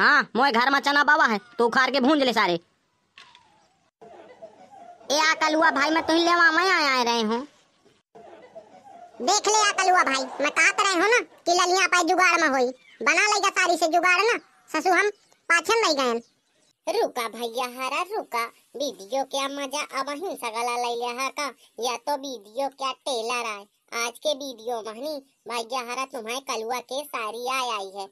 हाँ मोए घर में चना बाबा है तो उखाड़ के भूंज ले सारे ए आकल हुआ भाई मैं तुम्हें लेवा मैं आया आए रहे हूँ देख ले आकल हुआ भाई मैं कहत रहे हूँ ना कि ललिया पाई जुगाड़ में होई बना लेगा सारी से जुगाड़ ना ससु हम पाछन नहीं गए रुका भैया हरा रुका वीडियो क्या मजा अब ही सगला ले लिया हा का या तो वीडियो क्या टेलर आए आज के वीडियो महनी भैया हरा तुम्हारे कलुआ के सारी आय आई है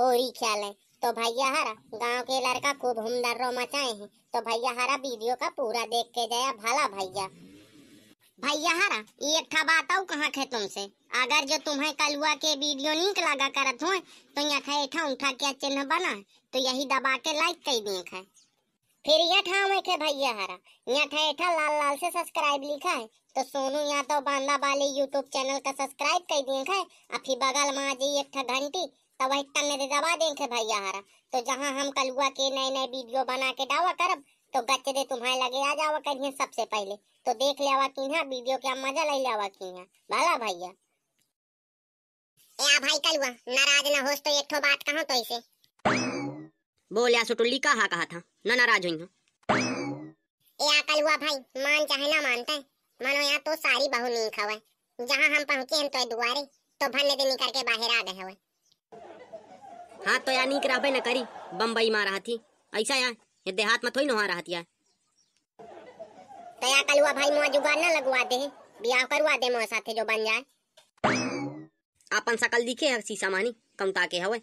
होरी ख्याल है तो भैया हरा गांव के लड़का खूब हुमदर रो मचाए हैं तो भैया हरा वीडियो का पूरा देख के जाया भला भैया भैया हरा एक ठा बात आऊ कहाँ खे तुमसे अगर जो तुम्हें कलुआ के वीडियो निक लगा करत हो तो यहाँ एठा उठा के चिन्ह बना तो यही दबा के लाइक कर दिए खाए फिर यह ठावे के भैया हरा यहाँ था एठा लाल लाल से सब्सक्राइब लिखा है तो सोनू यहाँ तो बांदा वाले यूट्यूब चैनल का सब्सक्राइब कर दिए खाए और फिर बगल में आ जाइए एक घंटी वही इतना दबा देंगे भैया हरा तो जहाँ हम कलुआ के नए नए वीडियो बना के डावा करब तो गच्चे दे तुम्हारे लगे आ जावा कहीं सबसे पहले तो देख ले आवा की वीडियो के मजा ले ले की भला भैया भाई कलुआ नाराज ना हो तो एक बात कहो तो इसे बोल या सुटुल्ली कहा कहा था ना नाराज हुई हूँ या कलुआ भाई मान चाहे ना मानते मानो यहाँ तो सारी खावे जहाँ हम पहुँचे हम तो दुआरे तो भन्ने दिन के बाहर आ गए हुए हाँ तो यार नहीं करा भाई न करी बम्बई मार रहा थी ऐसा यार ये देहात में थोड़ी नहा रहा थी यार तो यार कल हुआ भाई मुआ जुगाड़ ना लगवा दे ब्याह करवा दे मुआ साथे जो बन जाए आपन सकल दिखे है सीसा मानी कम ताके हवे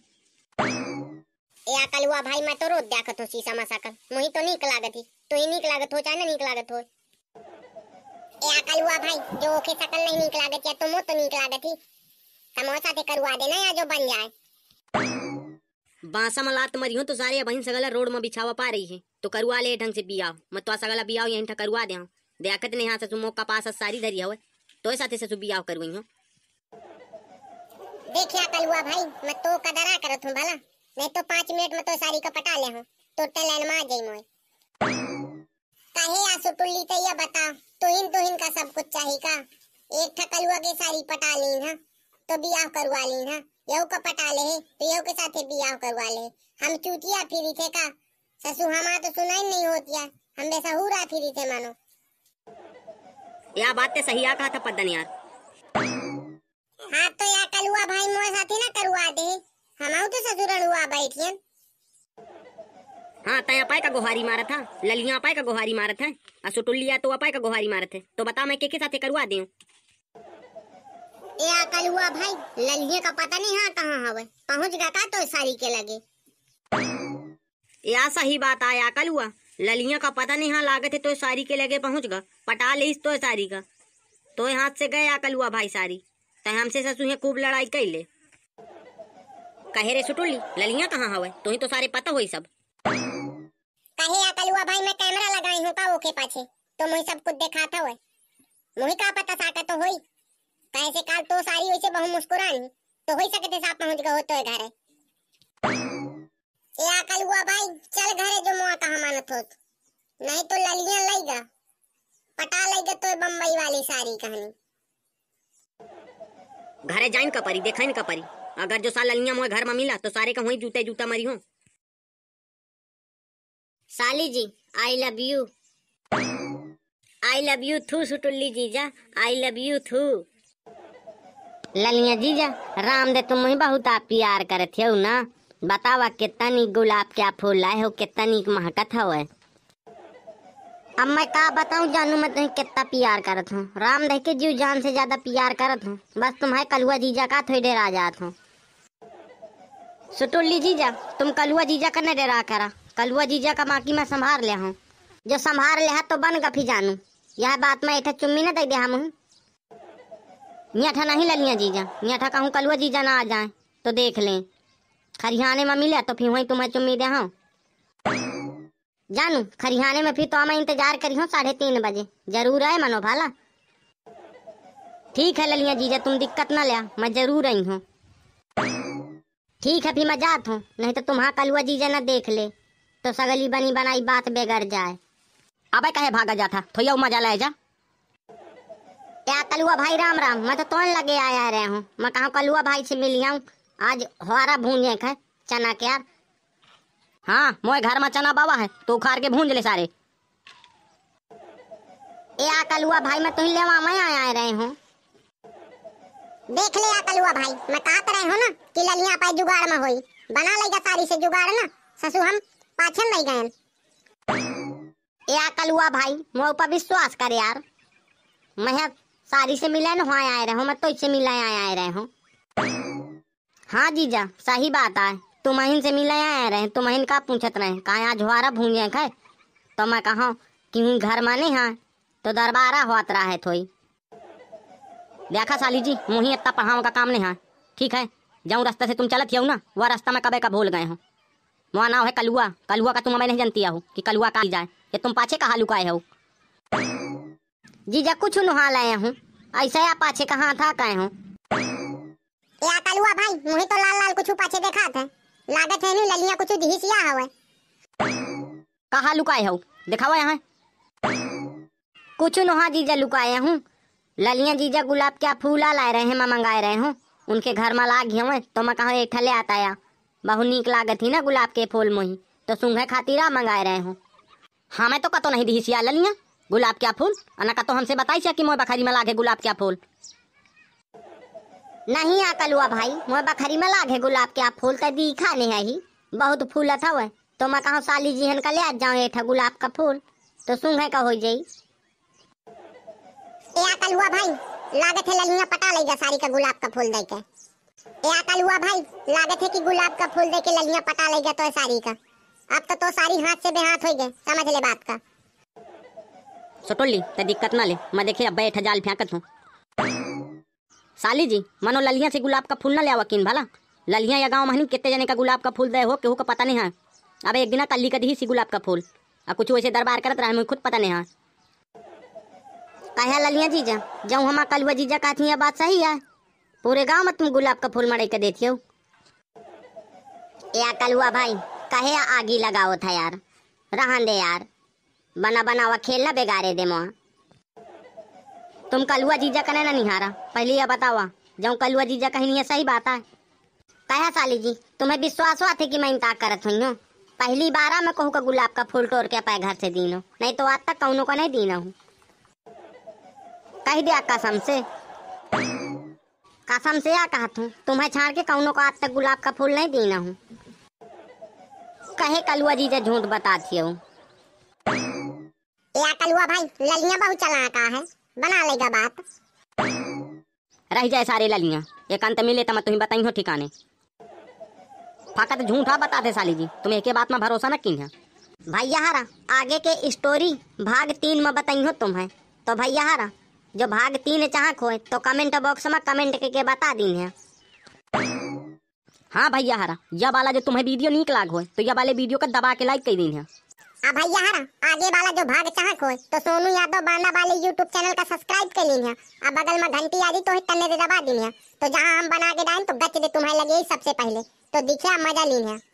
ए अकल हुआ भाई मैं तो रोज देखत हूँ सीसा में शकल मुही तो नीक लागत ही तो ही नीक लागत हो चाहे ना नीक लागत हो ए अकल हुआ भाई जो ओके शकल नहीं नीक लागत या तो मो तो नीक लागत थी समोसा ते करवा देना या जो बन जाए बांसा में लात मरी हो तो सारे बहन सगला रोड में बिछावा पा रही है तो करुआ ले ढंग से मत तो सगला बियाव यहीं ठा करुआ दे देखते नहीं यहाँ से तो मोक का पास सारी धरी हो तो ऐसा थे से तो बियाव करवाई हो देखिया कलुआ भाई मैं तो कदरा करो तुम भला नहीं तो पाँच मिनट में तो सारी का पटा ले हूँ तो लाइन में आ जाई मोए कहे आंसू टुल्ली तो ये बता तुहिन तुहिन का सब कुछ चाहिए का एक ठकलुआ के सारी पटा लीन है तो बियाह करवा लीन है यहू का पटा ले तो यहू के साथे बियाह करवा ले हम चूतिया फिर थे का ससु हमा तो सुना ही नहीं होती है हम वैसा हो रहा फिर थे मानो यह बात सही आ कहा था पद्दन यार हाँ तो यार कल हुआ भाई मोर साथी ना करवा दे हमाऊ तो ससुरन हुआ बैठिए हाँ तय अपाय का गुहारी मारा था ललिया अपाय का गुहारी मारा था और सुटुल्लिया तो अपाय का गुहारी मारा थे तो बता मैं के के साथ करवा दूं अकल हुआ भाई ललिए का पता नहीं हाँ कहाँ हवे पहुँच गया था तो सारी के लगे या सही बात आया अकल हुआ ललिया का पता नहीं हाँ लागे थे तो सारी के लगे पहुँच गा पटा ले तो सारी का तो हाथ से गए अकल हुआ भाई सारी तो हमसे है खूब लड़ाई कर ले कहे रे सुटुली ललिया कहाँ हवे तो ही तो सारे पता हुई सब कहे अकल हुआ भाई मैं कैमरा लगाई हूँ का ओके पाछे तो मुझे सब कुछ देखा था वो मुझे कहा पता था का तो हुई काहे काल तो सारी वैसे बहु मुस्कुरानी तो होई सकते साहब पहुंच गए होतो घरे ए अकल हुआ भाई चल घरे जो मुआ कहा मानत हो नहीं तो ललियां लईगा पटा लईगा तो बंबई वाली सारी कहानी घरे जाइन का परी देखाइन का परी अगर जो साल ललियां मुआ घर में मिला तो सारे का वही जूते जूता मरी हो साली जी I love you I love you थू सुटुल्ली जीजा आई लव यू थू ललिया जीजा राम दे तुम ही बहुत आप प्यार करे थे ना बतावा कितना निक गुलाब के आप फूल लाए हो कितना निक महकत हो अब मैं कहा बताऊं जानू मैं तुम्हें कितना प्यार करत हूँ राम देख के जीव जान से ज्यादा प्यार करत हूँ बस तुम्हारे कलुआ जीजा का थोड़ी डेरा जात हूँ सुटुल्ली जीजा तुम कलुआ जीजा का नहीं डेरा करा कलुआ जीजा का बाकी मैं संभाल ले हूँ जो संभाल ले तो बन गफी जानू यह बात मैं इतना चुम्मी न दे दे हम मियाठा नहीं ललिया जीजा मियाठा कहूँ कलुआ जीजा ना आ जाए तो देख लें खरिहाने में मिले तो फिर वहीं तुम्हें चुम्मी दे हूँ जानू खरिहाने में फिर तो हम इंतजार करी हूँ साढ़े तीन बजे जरूर आए मनो भाला ठीक है ललिया जीजा तुम दिक्कत ना लिया मैं जरूर आई हूँ ठीक है फिर मैं जात हूँ नहीं तो तुम्हारा कलुआ जीजा ना देख ले तो सगली बनी बनाई बात बेगर जाए अबे कहे भागा जाता थोड़ा मजा लाए जा क्या कलुआ भाई राम राम मैं तो तोड़ लगे आया रहे हूँ मैं कहा कलुआ भाई से मिली हूँ आज हुआ भूंजे खे चना क्या हाँ मोए घर में चना बाबा है तो उखार के भूंज ले सारे ए आ कलुआ भाई मैं तुम्हें लेवा मैं आया रहे हूँ देख ले आ कलुआ भाई मैं कहत रहे हूँ ना कि ललिया पाई जुगाड़ में होई बना लेगा सारी से जुगाड़ ना ससु हम पाछे नहीं गए ए आ कलुआ भाई मोह पर विश्वास कर यार मैं सारी से मिलन वहाँ आए रहो मैं तो इससे मिला आए आए रहे हूँ हाँ जीजा सही बात है अहिन से मिला आए रहे तुम अहिन का पूछत रहे कहा आज हमारा भूंजे खे तो मैं कहा कि घर में नहीं हाँ तो दरबारा हुआ रहा है थोई देखा साली जी मुही इतना पढ़ाओ का काम नहीं है ठीक है जाऊँ रास्ते से तुम चलत हो ना वह रास्ता में कबे का भूल गए हो वहाँ नाव है कलुआ कलुआ का तुम मैं नहीं जानती हो कि कलुआ का जाए ये तुम पाछे कहा लुकाए हो जीजा कुछ नुहा लाया हूँ ऐसा या पाछे कहाँ था कहे हूँ या कालुआ भाई मुही तो लाल लाल कुछ पाछे देखा थे लागत है नहीं ललिया कुछ या हवे कहा लुकाए हो दिखावा यहाँ कुछ नुहा जीजा लुकाए हूँ ललिया जीजा गुलाब क्या फूला लाए रहे हैं मैं मंगाए रहे हूँ उनके घर में ला लाग हूँ तो मैं कहा एक ठले आता या बहु नीक लागत थी ना गुलाब के फूल मोही तो सुंघे खातिर मंगाए रहे हूँ हाँ मैं तो कतो नहीं दिहिसिया ललिया गुलाब क्या फूल अना का तो हमसे बताई छा कि मोह बखरी में लागे गुलाब क्या फूल नहीं हुआ भाई मोह बखरी में लागे गुलाब क्या फूल तो दिखा नहीं है ही बहुत फूल था वह तो मैं कहा साली जी का ले आ जाऊँ ये था गुलाब का फूल तो सुन है का हो जाई ए आकलुआ भाई लागे थे ललिया पटा लेगा सारी का गुलाब का फूल दे के ए आकलुआ भाई लागत है कि गुलाब का फूल दे के ललिया पटा लेगा तो सारी का अब तो तो सारी हाथ से बेहाथ हो गए समझ ले बात का सटोली तो दिक्कत ना ले मैं देखे अब बैठ जाल फेंकत हूँ साली जी मनो ललिया से गुलाब का फूल ना ले वकीन भला ललिया या गाँव महनी कितने जने का गुलाब का फूल दे हो केहू का पता नहीं है अब एक दिन कल्ली कदी सी गुलाब का फूल और कुछ वैसे दरबार करत रहा मुझे खुद पता नहीं है कहे ललिया जीजा जो हम कलुआ जीजा का थी बात सही है पूरे गांव में तुम गुलाब का फूल मड़ाई के देती हो या कलुआ भाई कहे आगी लगाओ था यार रहा दे यार बना बना हुआ खेलना बेगारे दे मोहा तुम कलुआ जीजा कने ना निहारा पहले यह बतावा जो कलुआ जीजा कहीं है सही बात है कहा साली जी तुम्हें विश्वास हुआ थे कि मैं इंता करत हुई हूँ पहली बार मैं कहूँ का गुलाब का फूल तोड़ के पाए घर से दीनो नहीं तो आज तक कौनों को नहीं दीना हूँ कह दिया कसम से कसम से या कहा तू तुम्हें छाड़ के कौनों को आज तक गुलाब का फूल नहीं दीना हूँ कहे कलुआ जीजा झूठ बता दिया हूँ भाई ललिया बहुत चला का है बना लेगा बात रह जाए सारे ललिया मिले तो तुम्हें बताई हो ठिकाने फकत झूठा बता दे साली जी एक बात में भरोसा न की भैया हरा आगे के स्टोरी भाग तीन में बताई हो तुम्हें तो भैया हरा जो भाग तीन चाह खोए तो कमेंट बॉक्स में कमेंट करके बता दी है हाँ भैया हरा यह वाला जो तुम्हें वीडियो निक लाग हो तो यह वाले वीडियो का दबा के लाइक कर दी है अब भैया हरा आगे वाला जो भाग चाहत हो तो सोनू यादव बांदा वाले यूट्यूब चैनल का सब्सक्राइब कर लीन है अब बगल में घंटी आ गई तो तने दे दबा दीन है तो जहाँ हम बना के डालें तो गच दे तुम्हारे लगे सबसे पहले तो दिखा मजा लीन है